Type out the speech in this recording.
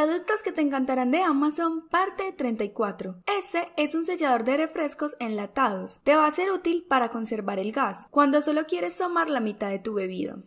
Productos que te encantarán de Amazon, parte 34. Este es un sellador de refrescos enlatados. Te va a ser útil para conservar el gas, cuando solo quieres tomar la mitad de tu bebida.